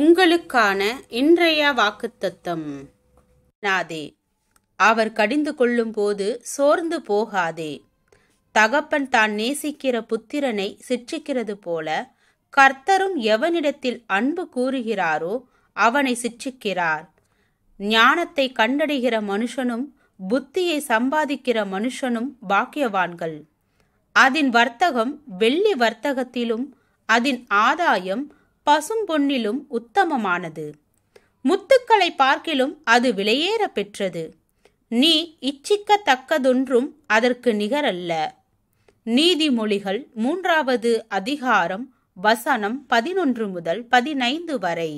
உங்களுக்கான இன்றைய வாக்குத்தத்தம் நாதே அவர் கடிந்து கொள்ளும் போது சோர்ந்து போகாதே தகப்பன் தான் நேசிக்கிற புத்திரனை சிற்றிக்கிறது போல கர்த்தரும் எவனிடத்தில் அன்பு கூறுகிறாரோ அவனை சிற்றிக்கிறார் ஞானத்தை கண்டடைகிற மனுஷனும் புத்தியை சம்பாதிக்கிற மனுஷனும் பாக்கியவான்கள் அதன் வர்த்தகம் வெள்ளி வர்த்தகத்திலும் அதன் ஆதாயம் பசும் பொன்னிலும் உத்தமமானது முத்துக்களை பார்க்கிலும் அது விலையேற பெற்றது நீ இச்சிக்கத்தக்கதொன்றும் அதற்கு நிகரல்ல நீதிமொழிகள் மூன்றாவது அதிகாரம் வசனம் பதினொன்று முதல் பதினைந்து வரை